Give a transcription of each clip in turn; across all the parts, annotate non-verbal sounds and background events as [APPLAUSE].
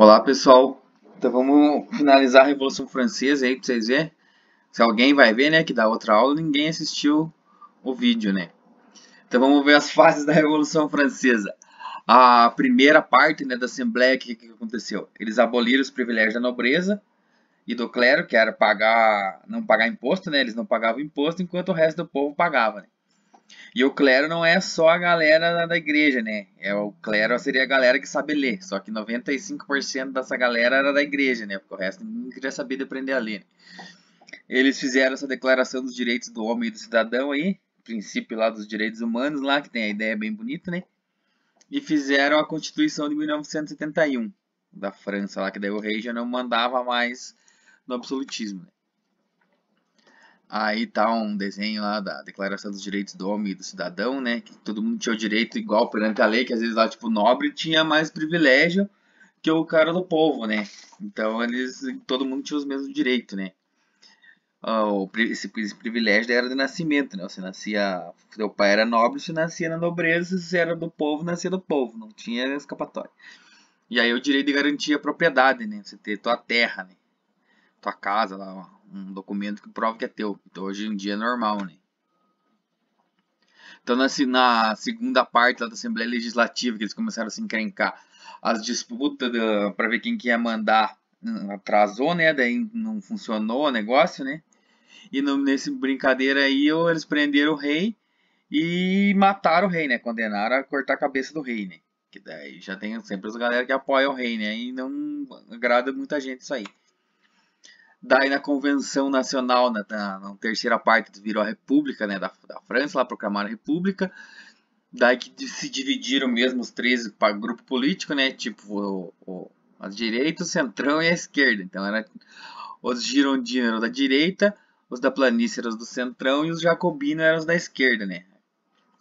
Olá pessoal, então vamos finalizar a Revolução Francesa aí para vocês verem. Se alguém vai ver, né, que da outra aula ninguém assistiu o vídeo, né? Então vamos ver as [LAUGHS] fases da Revolução Francesa. A primeira parte, né, da Assembleia, o que, que aconteceu? Eles aboliram os privilégios da nobreza e do clero, que era pagar, não pagar imposto, né? Eles não pagavam imposto enquanto o resto do povo pagava, né? E o clero não é só a galera da igreja, né? É, o clero seria a galera que sabe ler. Só que 95% dessa galera era da igreja, né? Porque o resto ninguém queria saber de aprender a ler. Eles fizeram essa declaração dos direitos do homem e do cidadão aí. Princípio lá dos direitos humanos lá, que tem a ideia bem bonita, né? E fizeram a Constituição de 1971 da França lá, que daí o rei já não mandava mais no absolutismo, né? Aí tá um desenho lá da Declaração dos Direitos do Homem e do Cidadão, né? Que todo mundo tinha o direito igual perante a lei, que às vezes lá, tipo, nobre tinha mais privilégio que o cara do povo, né? Então eles, todo mundo tinha os mesmos direitos, né? Ah, esse, esse, privilégio era de nascimento, né? Você nascia, seu pai era nobre, você nascia na nobreza, se era do povo, nascia do povo, não tinha escapatória. E aí o direito de garantir a propriedade, né? Você ter tua terra, né? Tua casa lá, ó um documento que prova que é teu. Então hoje em dia é normal, né? Então, na, na segunda parte da Assembleia Legislativa, que eles começaram a se encrencar, as disputas eh, para ver quem que ia mandar hum, atrasou, né? Daí não funcionou o negócio, né? E no, nesse brincadeira aí, eles prenderam o rei e mataram o rei, né? Condenaram a cortar a cabeça do rei, né? Que daí já tem sempre as galera que apoia o rei, né? E não agrada muita gente isso aí. Daí na Convenção Nacional, na, na, terceira parte, virou a República, né, da, da França, lá proclamaram a República. Daí que se dividiram mesmo os três para grupo político, né, tipo o, o, a direita, o centrão e a esquerda. Então era os girondinos eram da direita, os da planície eram os do centrão e os jacobinos eram os da esquerda, né.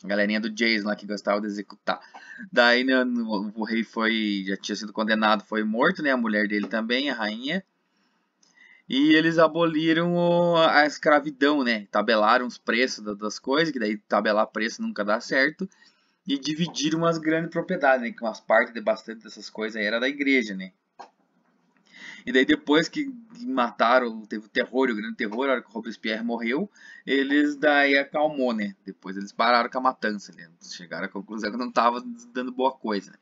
A galerinha do Jason lá que gostava de executar. Daí né, o, o rei foi, já tinha sido condenado, foi morto, né, a mulher dele também, a rainha. E eles aboliram o, a escravidão, né? Tabelaram os preços das coisas, que daí tabelar preço nunca dá certo. E dividiram umas grandes propriedades, né? Que umas partes de bastante dessas coisas aí era da igreja, né? E daí depois que mataram, teve o terror, o grande terror, a hora que o Robespierre morreu, eles daí acalmou, né? Depois eles pararam com a matança, né? Chegaram à conclusão que não estava dando boa coisa, né?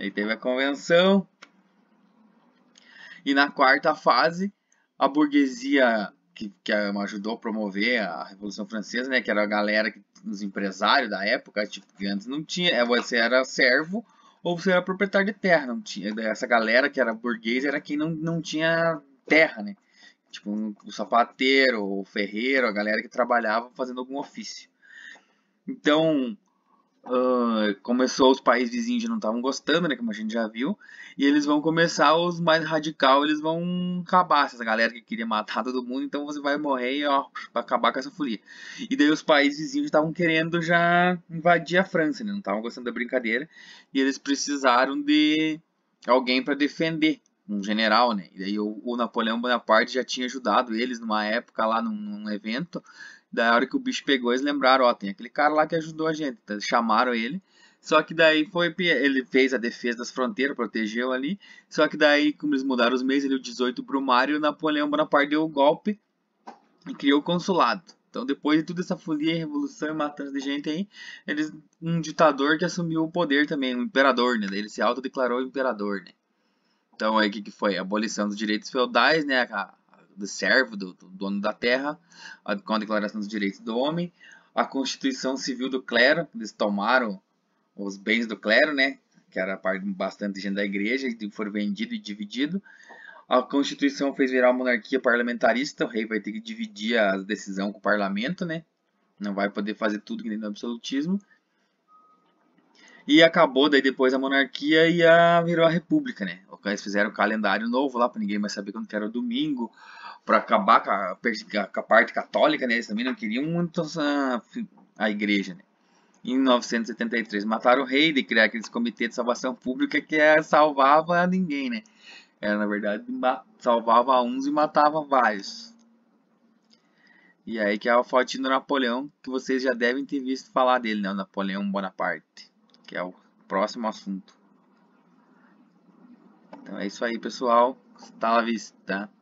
Aí teve a convenção. E na quarta fase, a burguesia que, que ajudou a promover a Revolução Francesa, né, que era a galera, que, os empresários da época, tipo, que antes não tinha, é, você era servo ou você era proprietário de terra, não tinha, né, essa galera que era burguesa era quem não, não tinha terra, né, tipo, um, o sapateiro, o ferreiro, a galera que trabalhava fazendo algum ofício. Então, Uh, começou os países vizinhos não estavam gostando, né, como a gente já viu, e eles vão começar os mais radical, eles vão acabar essa galera que queria matar todo mundo, então você vai morrer e ó, acabar com essa folia. E daí os países vizinhos estavam querendo já invadir a França, né, não estavam gostando da brincadeira, e eles precisaram de alguém para defender, um general, né, e daí o, o Napoleão Bonaparte já tinha ajudado eles numa época lá num, num evento, da hora que o bicho pegou, eles lembraram, ó, tem aquele cara lá que ajudou a gente. Então, chamaram ele. Só que daí foi ele fez a defesa das fronteiras, protegeu ali. Só que daí, como eles mudaram os meses, ele o 18 brumário, o Napoleão Bonaparte deu o golpe e criou o consulado. Então, depois de toda essa folia, revolução e matança de gente aí, eles, um ditador que assumiu o poder também, um imperador, né? Ele se autodeclarou imperador, né? Então, aí o que, que foi? A abolição dos direitos feudais, né? A do servo, do, do dono da terra, a, com a Declaração dos Direitos do Homem, a Constituição Civil do Clero, eles tomaram os bens do clero, né, que era parte bastante gente da igreja, e foram vendido e dividido. A Constituição fez virar uma monarquia parlamentarista, o rei vai ter que dividir a decisão com o parlamento, né, não vai poder fazer tudo que nem no absolutismo. E acabou daí depois a monarquia e a, virou a república, né? Eles fizeram um calendário novo lá para ninguém mais saber quando que era o domingo, para acabar com a, com a, parte católica, né? Eles também não queriam muito a, a igreja, né? Em 1973 mataram o rei de criar aquele comitê de salvação pública que é, salvava ninguém, né? Era, na verdade, salvava uns e matava vários. E aí que é o fotinho do Napoleão, que vocês já devem ter visto falar dele, né? O Napoleão Bonaparte, que é o próximo assunto. Então é isso aí, pessoal. Hasta la vista.